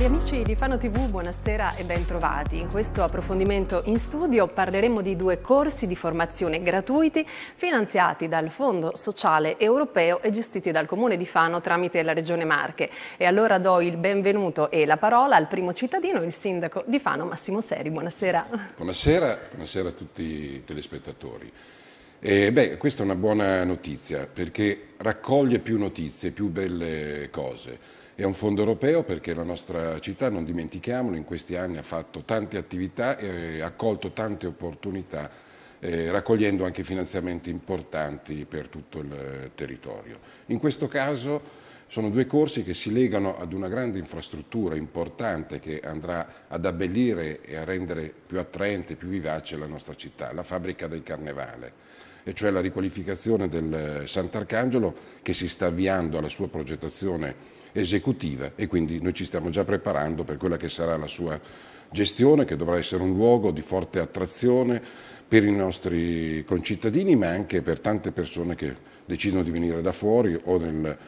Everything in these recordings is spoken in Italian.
Cari amici di Fano TV, buonasera e bentrovati. In questo approfondimento in studio parleremo di due corsi di formazione gratuiti finanziati dal Fondo Sociale Europeo e gestiti dal Comune di Fano tramite la Regione Marche. E allora do il benvenuto e la parola al primo cittadino, il sindaco di Fano, Massimo Seri. Buonasera. Buonasera, buonasera a tutti i telespettatori. Eh, beh, questa è una buona notizia perché raccoglie più notizie, più belle cose. È un fondo europeo perché la nostra città, non dimentichiamolo, in questi anni ha fatto tante attività e ha colto tante opportunità, eh, raccogliendo anche finanziamenti importanti per tutto il territorio. In questo caso sono due corsi che si legano ad una grande infrastruttura importante che andrà ad abbellire e a rendere più attraente, più vivace la nostra città, la fabbrica del Carnevale e cioè la riqualificazione del eh, Sant'Arcangelo che si sta avviando alla sua progettazione esecutiva e quindi noi ci stiamo già preparando per quella che sarà la sua gestione che dovrà essere un luogo di forte attrazione per i nostri concittadini ma anche per tante persone che decidono di venire da fuori o nel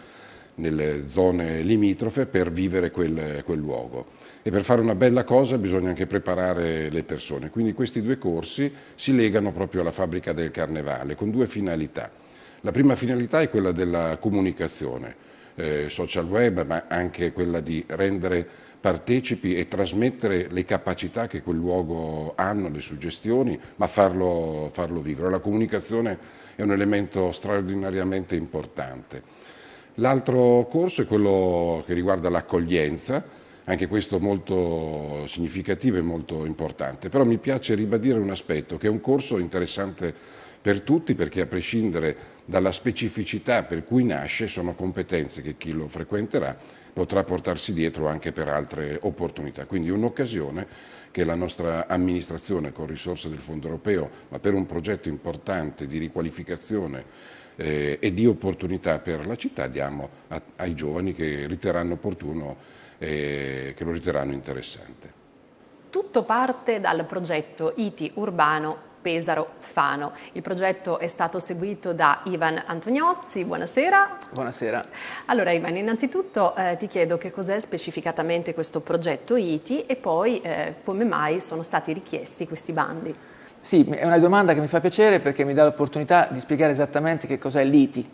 nelle zone limitrofe per vivere quel, quel luogo e per fare una bella cosa bisogna anche preparare le persone. Quindi questi due corsi si legano proprio alla fabbrica del carnevale con due finalità. La prima finalità è quella della comunicazione, eh, social web, ma anche quella di rendere partecipi e trasmettere le capacità che quel luogo hanno, le suggestioni, ma farlo, farlo vivere. La comunicazione è un elemento straordinariamente importante. L'altro corso è quello che riguarda l'accoglienza, anche questo molto significativo e molto importante. Però mi piace ribadire un aspetto, che è un corso interessante per tutti perché a prescindere dalla specificità per cui nasce sono competenze che chi lo frequenterà potrà portarsi dietro anche per altre opportunità. Quindi un'occasione che la nostra amministrazione con risorse del Fondo europeo, ma per un progetto importante di riqualificazione eh, e di opportunità per la città diamo a, ai giovani che, riterranno opportuno, eh, che lo riterranno interessante. Tutto parte dal progetto ITI Urbano Pesaro Fano. Il progetto è stato seguito da Ivan Antoniozzi, buonasera. Buonasera. Allora Ivan, innanzitutto eh, ti chiedo che cos'è specificatamente questo progetto ITI e poi eh, come mai sono stati richiesti questi bandi. Sì, è una domanda che mi fa piacere perché mi dà l'opportunità di spiegare esattamente che cos'è l'ITI.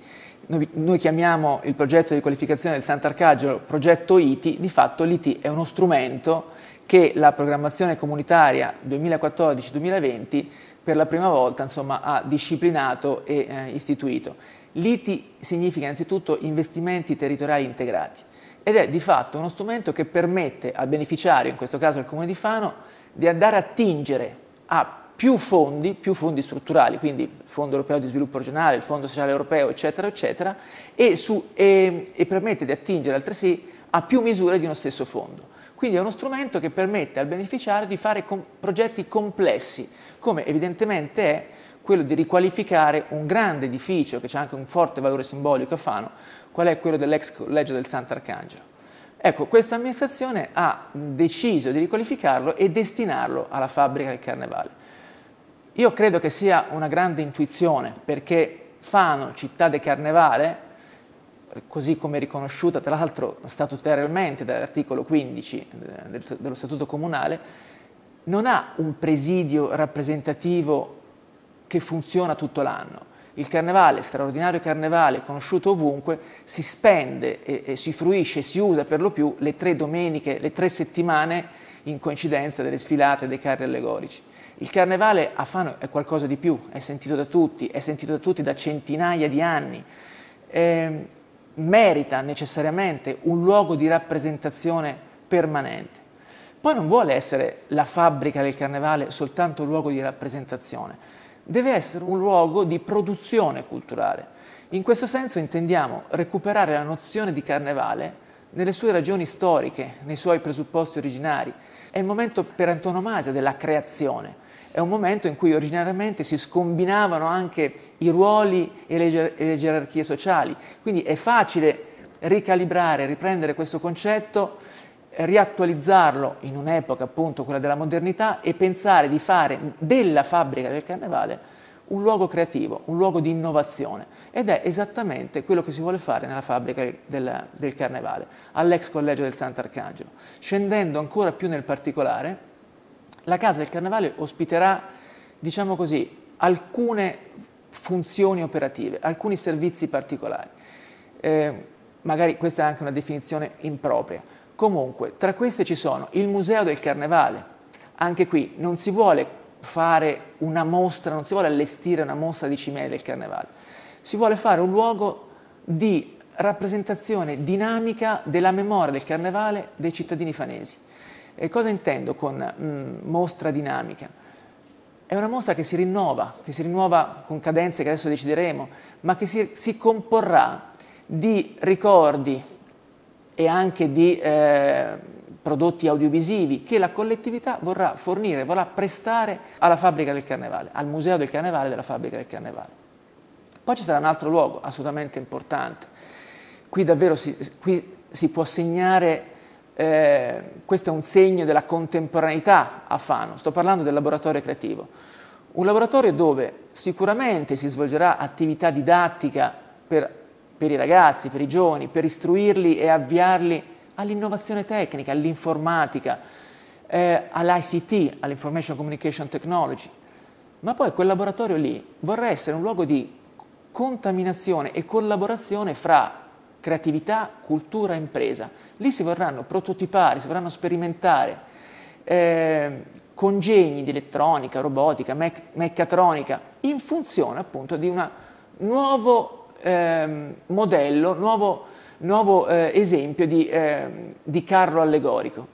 Noi, noi, chiamiamo il progetto di qualificazione del Sant'Arcangelo progetto ITI, di fatto l'ITI è uno strumento che la programmazione comunitaria 2014-2020 per la prima volta insomma, ha disciplinato e eh, istituito. L'ITI significa innanzitutto investimenti territoriali integrati ed è di fatto uno strumento che permette al beneficiario, in questo caso al Comune di Fano, di andare a attingere a più fondi, più fondi strutturali, quindi il Fondo Europeo di Sviluppo Regionale, il Fondo Sociale Europeo, eccetera, eccetera, e, su, e, e permette di attingere altresì a più misure di uno stesso fondo. Quindi è uno strumento che permette al beneficiario di fare com progetti complessi, come evidentemente è quello di riqualificare un grande edificio che ha anche un forte valore simbolico a Fano, qual è quello dell'ex collegio del Sant'Arcangelo. Ecco, questa amministrazione ha deciso di riqualificarlo e destinarlo alla fabbrica del Carnevale. Io credo che sia una grande intuizione perché Fano, città del Carnevale, così come riconosciuta tra l'altro statutariamente dall'articolo 15 eh, dello Statuto Comunale, non ha un presidio rappresentativo che funziona tutto l'anno. Il carnevale, straordinario carnevale, conosciuto ovunque, si spende e, e, si fruisce, si usa per lo più le tre domeniche, le tre settimane in coincidenza delle sfilate dei carri allegorici. Il carnevale a Fano è qualcosa di più, è sentito da tutti, è sentito da tutti da centinaia di anni. Eh, merita necessariamente un luogo di rappresentazione permanente. Poi non vuole essere la fabbrica del carnevale soltanto un luogo di rappresentazione, deve essere un luogo di produzione culturale. In questo senso intendiamo recuperare la nozione di carnevale nelle sue ragioni storiche, nei suoi presupposti originari. È il momento per antonomasia della creazione, è un momento in cui originariamente si scombinavano anche i ruoli e le, ger- e le gerarchie sociali. Quindi è facile ricalibrare, riprendere questo concetto, riattualizzarlo in un'epoca appunto quella della modernità e pensare di fare della fabbrica del carnevale un luogo creativo, un luogo di innovazione ed è esattamente quello che si vuole fare nella fabbrica del, del carnevale, all'ex collegio del Sant'Arcangelo, scendendo ancora più nel particolare la Casa del Carnevale ospiterà, diciamo così, alcune funzioni operative, alcuni servizi particolari. Eh, magari questa è anche una definizione impropria. Comunque, tra queste ci sono il Museo del Carnevale. Anche qui non si vuole fare una mostra, non si vuole allestire una mostra di cimeli del Carnevale. Si vuole fare un luogo di rappresentazione dinamica della memoria del Carnevale dei cittadini fanesi. E cosa intendo con mh, mm, mostra dinamica? È una mostra che si rinnova, che si rinnova con cadenze che adesso decideremo, ma che si, si comporrà di ricordi e anche di eh, prodotti audiovisivi che la collettività vorrà fornire, vorrà prestare alla fabbrica del carnevale, al museo del carnevale della fabbrica del carnevale. Poi ci sarà un altro luogo assolutamente importante. Qui davvero si, qui si può segnare eh, questo è un segno della contemporaneità a Fano, sto parlando del laboratorio creativo. Un laboratorio dove sicuramente si svolgerà attività didattica per, per i ragazzi, per i giovani, per istruirli e avviarli all'innovazione tecnica, all'informatica, eh, all'ICT, all'Information Communication Technology. Ma poi quel laboratorio lì vorrà essere un luogo di contaminazione e collaborazione fra creatività, cultura, impresa. Lì si vorranno prototipare, si vorranno sperimentare eh, congegni di elettronica, robotica, mec meccatronica, in funzione appunto di un nuovo eh, modello, nuovo, nuovo eh, esempio di, ehm, di, carro allegorico.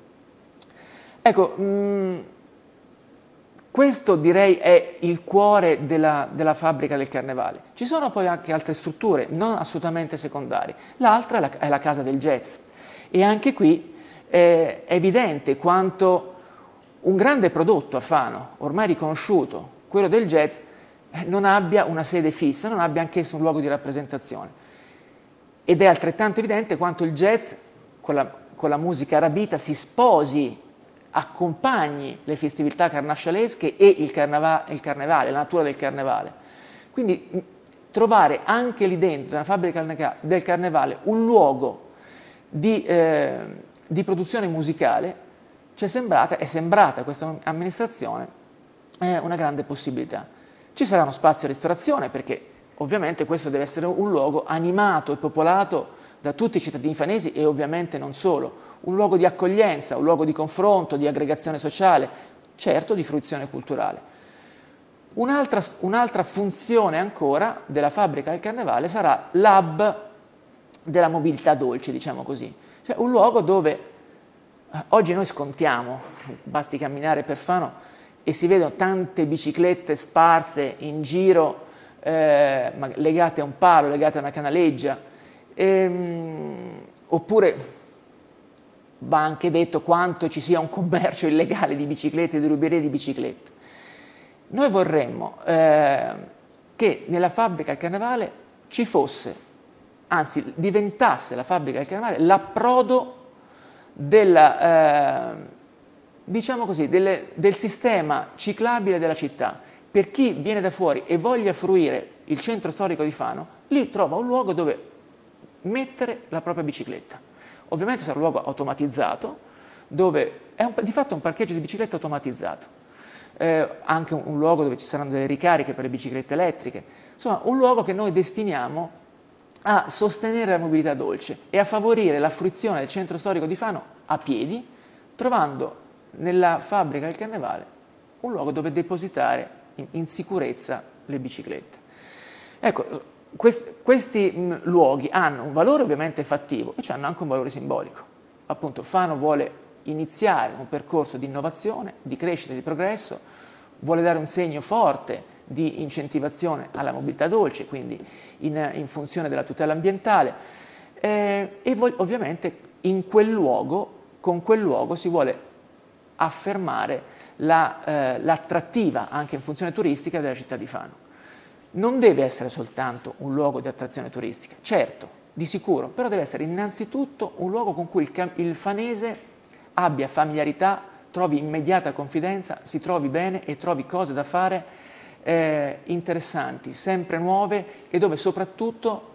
Ecco, mh, mm, questo direi è il cuore della, della, fabbrica del carnevale. Ci sono poi anche altre strutture non assolutamente secondarie. L'altra è la, è la casa del jazz e anche qui eh, è evidente quanto un grande prodotto a Fano, ormai riconosciuto, quello del jazz, eh, non abbia una sede fissa, non abbia anch'esso un luogo di rappresentazione. Ed è altrettanto evidente quanto il jazz con la, con la musica arabita si sposi accompagni le festività carnascialesche e il, carnava, il carnevale, la natura del carnevale. Quindi trovare anche lì dentro, nella fabbrica del carnevale, un luogo di, eh, di produzione musicale ci è sembrata, è sembrata a questa amministrazione eh, una grande possibilità. Ci sarà uno spazio di ristorazione perché ovviamente questo deve essere un luogo animato e popolato da tutti i cittadini fanesi e ovviamente non solo, un luogo di accoglienza, un luogo di confronto, di aggregazione sociale, certo di fruizione culturale. Un'altra, un'altra funzione ancora della fabbrica del carnevale sarà l'hub della mobilità dolce, diciamo così, cioè un luogo dove eh, oggi noi scontiamo, basti camminare per Fano e si vedono tante biciclette sparse in giro, eh, legate a un palo, legate a una canaleggia, ehm, oppure va anche detto quanto ci sia un commercio illegale di biciclette, di ruberie di biciclette. Noi vorremmo eh, che nella fabbrica del carnevale ci fosse, anzi diventasse la fabbrica del carnevale, l'approdo eh, diciamo del, del sistema ciclabile della città. Per chi viene da fuori e voglia fruire il centro storico di Fano, lì trova un luogo dove mettere la propria bicicletta. Ovviamente sarà un luogo automatizzato, dove è un, di fatto un parcheggio di biciclette automatizzato. Eh, anche un, un, luogo dove ci saranno delle ricariche per le biciclette elettriche. Insomma, un luogo che noi destiniamo a sostenere la mobilità dolce e a favorire la fruizione del centro storico di Fano a piedi, trovando nella fabbrica del Carnevale un luogo dove depositare in, in sicurezza le biciclette. Ecco, questi, questi mm, mh, luoghi hanno un valore ovviamente fattivo e cioè hanno anche un valore simbolico. Appunto Fano vuole iniziare un percorso di innovazione, di crescita, di progresso, vuole dare un segno forte di incentivazione alla mobilità dolce, quindi in, in funzione della tutela ambientale eh, e ovviamente in quel luogo, con quel luogo si vuole affermare l'attrattiva la, eh, anche in funzione turistica della città di Fano non deve essere soltanto un luogo di attrazione turistica, certo, di sicuro, però deve essere innanzitutto un luogo con cui il, il fanese abbia familiarità, trovi immediata confidenza, si trovi bene e trovi cose da fare eh, interessanti, sempre nuove e dove soprattutto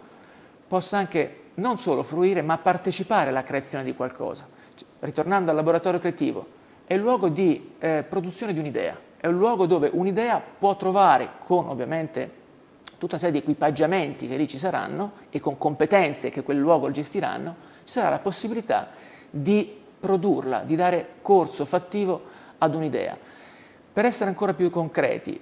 possa anche non solo fruire ma partecipare alla creazione di qualcosa. Ritornando al laboratorio creativo, è il luogo di eh, produzione di un'idea, è un luogo dove un'idea può trovare, con ovviamente tutta una serie di equipaggiamenti che lì ci saranno e con competenze che quel luogo gestiranno, ci sarà la possibilità di produrla, di dare corso fattivo ad un'idea. Per essere ancora più concreti,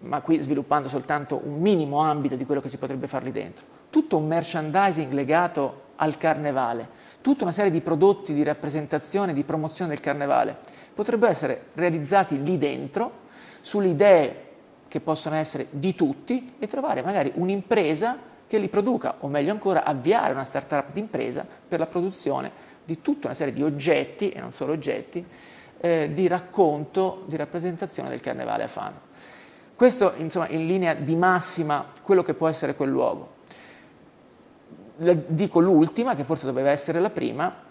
ma qui sviluppando soltanto un minimo ambito di quello che si potrebbe fare lì dentro, tutto un merchandising legato al carnevale, tutta una serie di prodotti di rappresentazione, di promozione del carnevale, potrebbero essere realizzati lì dentro, sulle idee che possono essere di tutti e trovare magari un'impresa che li produca, o meglio ancora avviare una startup d'impresa per la produzione di tutta una serie di oggetti, e non solo oggetti, eh, di racconto, di rappresentazione del carnevale a Fano. Questo insomma in linea di massima quello che può essere quel luogo. La, dico l'ultima, che forse doveva essere la prima,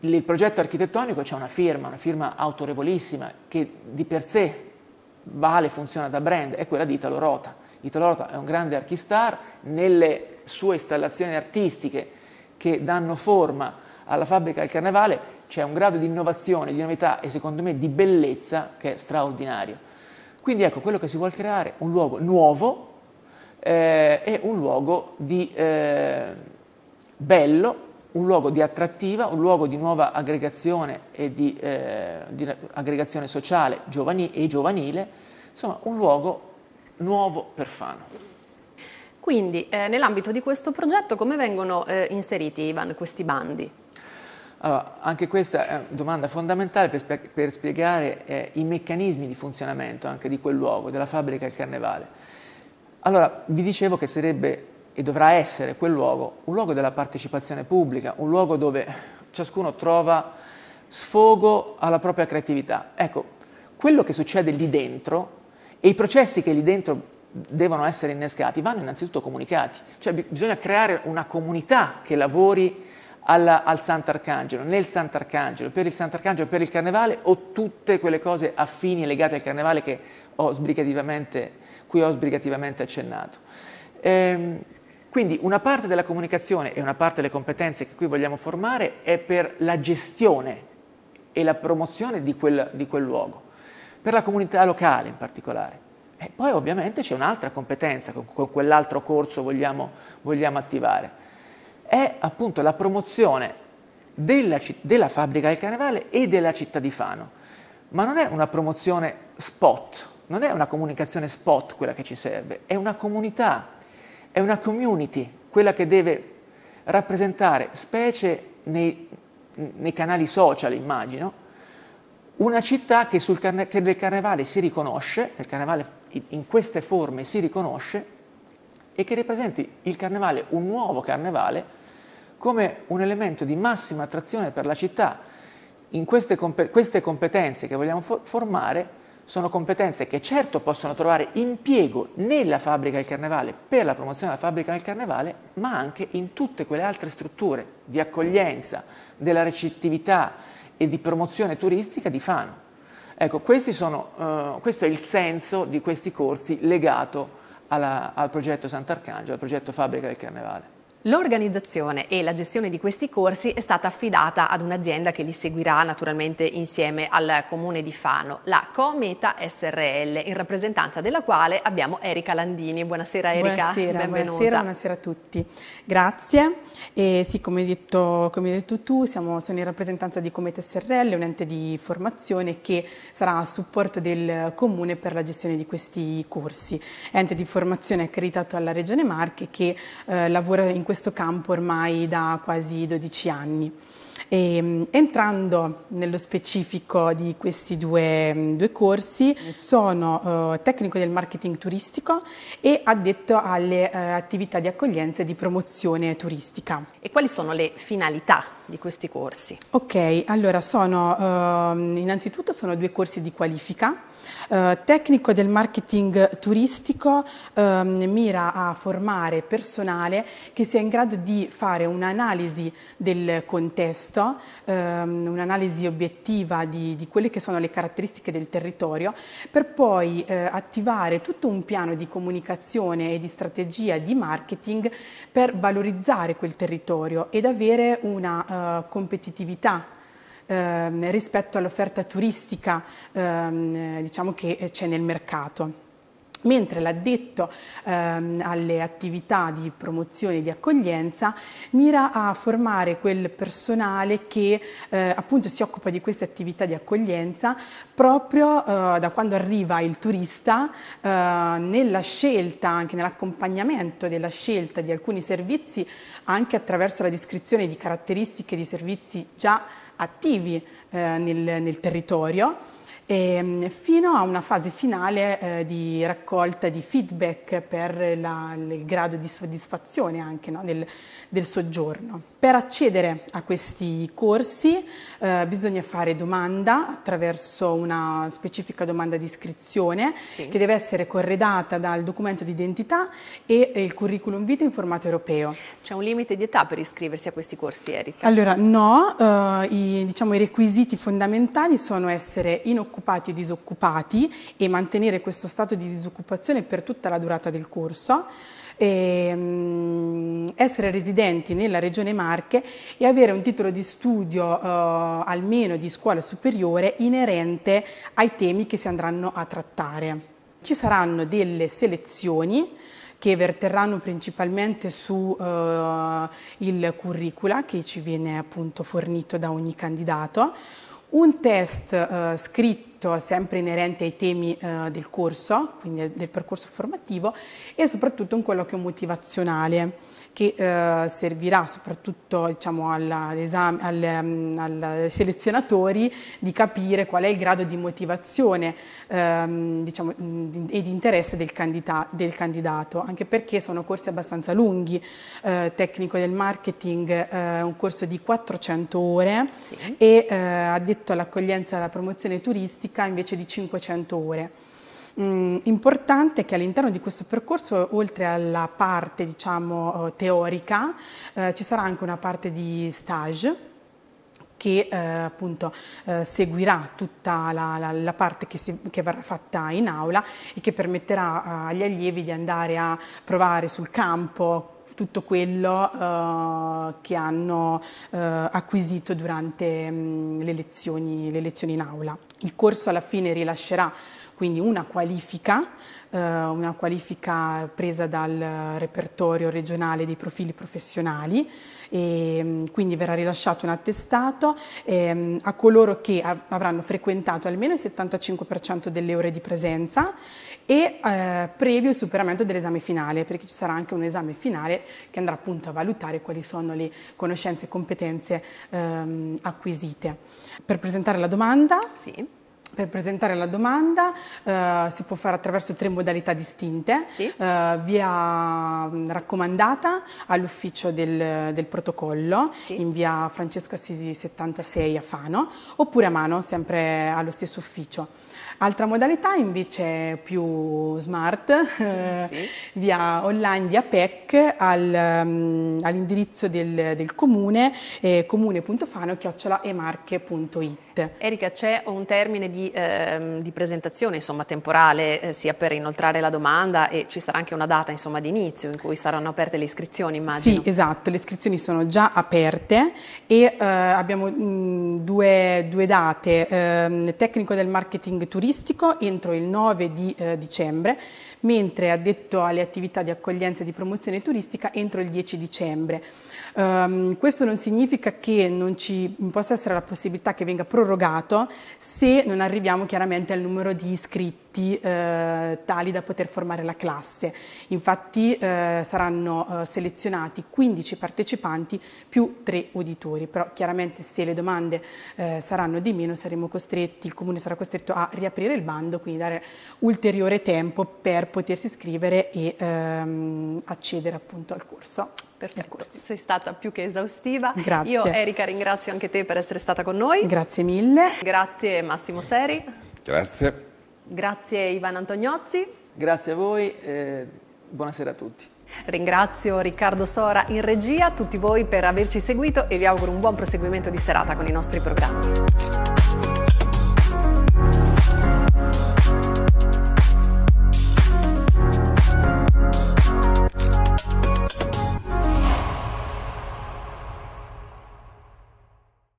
il progetto architettonico c'è una firma, una firma autorevolissima che di per sé vale, funziona da brand, è quella di Italo Rota. Italo Rota è un grande archistar, nelle sue installazioni artistiche che danno forma alla fabbrica del carnevale c'è un grado di innovazione, di novità e secondo me di bellezza che è straordinario. Quindi ecco quello che si vuole creare, un luogo nuovo eh, e un luogo di eh, bello un luogo di attrattiva, un luogo di nuova aggregazione, e di, eh, di aggregazione sociale giovani e giovanile, insomma un luogo nuovo per Fano. Quindi eh, nell'ambito di questo progetto come vengono eh, inseriti Ivan, questi bandi? Allora, anche questa è una domanda fondamentale per, spie per spiegare eh, i meccanismi di funzionamento anche di quel luogo, della fabbrica del carnevale. Allora, vi dicevo che sarebbe e dovrà essere quel luogo un luogo della partecipazione pubblica, un luogo dove ciascuno trova sfogo alla propria creatività. Ecco, quello che succede lì dentro e i processi che lì dentro devono essere innescati vanno innanzitutto comunicati, cioè bisogna creare una comunità che lavori alla, al Sant'Arcangelo, nel Sant'Arcangelo, per il Sant'Arcangelo, per il Carnevale o tutte quelle cose affini legate al Carnevale ho cui ho sbrigativamente accennato. Ehm, quindi una parte della comunicazione e una parte delle competenze che qui vogliamo formare è per la gestione e la promozione di quel, di quel luogo, per la comunità locale in particolare. E poi ovviamente c'è un'altra competenza che con quell'altro corso vogliamo, vogliamo, attivare. È appunto la promozione della, della fabbrica del carnevale e della città di Fano. Ma non è una promozione spot, non è una comunicazione spot quella che ci serve, è una comunità è una community, quella che deve rappresentare, specie nei, nei canali social immagino, una città che, carne, che, del carnevale si riconosce, del carnevale in queste forme si riconosce e che rappresenti il carnevale, un nuovo carnevale, come un elemento di massima attrazione per la città. In queste, queste competenze che vogliamo for formare sono competenze che certo possono trovare impiego nella fabbrica del carnevale per la promozione della fabbrica del carnevale, ma anche in tutte quelle altre strutture di accoglienza, della recettività e di promozione turistica di Fano. Ecco, sono, eh, questo è il senso di questi corsi legato alla, al progetto Sant'Arcangelo, al progetto Fabbrica del Carnevale. L'organizzazione e la gestione di questi corsi è stata affidata ad un'azienda che li seguirà naturalmente insieme al comune di Fano, la Cometa SRL, in rappresentanza della quale abbiamo Erika Landini. Buonasera Erika, buonasera, benvenuta. Buonasera, buonasera a tutti. Grazie. E sì, come hai detto, come hai detto tu, siamo, sono in rappresentanza di Cometa SRL, un ente di formazione che sarà a supporto del comune per la gestione di questi corsi. Ente di formazione accreditato alla Regione Marche che eh, lavora in questo questo campo ormai da quasi 12 anni. E, mm, entrando nello specifico di questi due, mm, due corsi, sono eh, tecnico del marketing turistico e addetto alle eh, attività di accoglienza e di promozione turistica. E quali sono le finalità di questi corsi? Ok, allora sono eh, innanzitutto sono due corsi di qualifica. Eh, tecnico del marketing turistico eh, mira a formare personale che sia in grado di fare un'analisi del contesto, ehm, un'analisi obiettiva di, di, quelle che sono le caratteristiche del territorio, per poi eh, attivare tutto un piano di comunicazione e di strategia di marketing per valorizzare quel territorio ed avere una eh, competitività eh, rispetto all'offerta turistica ehm, diciamo che eh, c'è nel mercato mentre l'addetto ehm, alle attività di promozione e di accoglienza mira a formare quel personale che eh, appunto si occupa di queste attività di accoglienza proprio eh, da quando arriva il turista eh, nella scelta, anche nell'accompagnamento della scelta di alcuni servizi anche attraverso la descrizione di caratteristiche di servizi già attivi eh, nel, nel territorio e, ehm, fino a una fase finale eh, di raccolta di feedback per la, il grado di soddisfazione anche no, del, del soggiorno. Per accedere a questi corsi eh, bisogna fare domanda attraverso una specifica domanda di iscrizione sì. che deve essere corredata dal documento di identità e, il curriculum vitae in formato europeo. C'è un limite di età per iscriversi a questi corsi, Erika? Allora, no, eh, i, diciamo, i requisiti fondamentali sono essere inoccupati e disoccupati e mantenere questo stato di disoccupazione per tutta la durata del corso e, ehm, essere residenti nella regione Marche e avere un titolo di studio eh, almeno di scuola superiore inerente ai temi che si andranno a trattare. Ci saranno delle selezioni che verteranno principalmente sul eh, curricula che ci viene appunto fornito da ogni candidato, un test eh, scritto sempre inerente ai temi eh, del corso, quindi del percorso formativo, e soprattutto un colloquio motivazionale che eh, servirà soprattutto diciamo, alla, ai mm, selezionatori di capire qual è il grado di motivazione ehm, diciamo, mm, e di interesse del, candida del, candidato, anche perché sono corsi abbastanza lunghi, eh, tecnico del marketing, eh, un corso di 400 ore sì. e eh, addetto all'accoglienza e alla promozione turistica invece di 500 ore mh, mm, importante che all'interno di questo percorso, oltre alla parte diciamo, eh, teorica, eh, ci sarà anche una parte di stage che eh, appunto eh, seguirà tutta la, la, la parte che, si, che, verrà fatta in aula e che permetterà eh, agli allievi di andare a provare sul campo tutto quello eh, che hanno eh, acquisito durante mh, mm, le, lezioni, le lezioni in aula. Il corso alla fine rilascerà quindi una qualifica, eh, una qualifica presa dal repertorio regionale dei profili professionali e mm, quindi verrà rilasciato un attestato eh, a coloro che avranno frequentato almeno il 75% delle ore di presenza e eh, previo il superamento dell'esame finale, perché ci sarà anche un esame finale che andrà appunto a valutare quali sono le conoscenze e competenze ehm, acquisite. Per presentare la domanda? Sì. Per presentare la domanda eh, si può fare attraverso tre modalità distinte, sì. eh, via mm, raccomandata all'ufficio del, del protocollo sì. in via Francesco Assisi 76 a Fano oppure a mano sempre allo stesso ufficio. Altra modalità invece più smart, eh, via online, via PEC al, mm, all'indirizzo del, del comune eh, comune.fano-emarche.it parte. Erika, c'è un termine di, ehm, di presentazione insomma, temporale eh, sia per inoltrare la domanda e ci sarà anche una data insomma, di inizio in cui saranno aperte le iscrizioni, immagino. Sì, esatto, le iscrizioni sono già aperte e eh, abbiamo mh, due, due, date, eh, tecnico del marketing turistico entro il 9 di eh, dicembre, mentre addetto alle attività di accoglienza e di promozione turistica entro il 10 dicembre. Um, questo non significa che non ci possa essere la possibilità che venga prorogato prorogato se non arriviamo chiaramente al numero di iscritti eh, tali da poter formare la classe. Infatti eh, saranno eh, selezionati 15 partecipanti più 3 uditori, però chiaramente se le domande eh, saranno di meno saremo costretti, il Comune sarà costretto a riaprire il bando, quindi dare ulteriore tempo per potersi iscrivere e ehm, accedere appunto al corso. Perfetto, sei stata più che esaustiva. Grazie. Io Erika ringrazio anche te per essere stata con noi. Grazie mille. Grazie Massimo Seri. Grazie. Grazie Ivan Antoniozzi. Grazie a voi e buonasera a tutti. Ringrazio Riccardo Sora in regia, tutti voi per averci seguito e vi auguro un buon proseguimento di serata con i nostri programmi.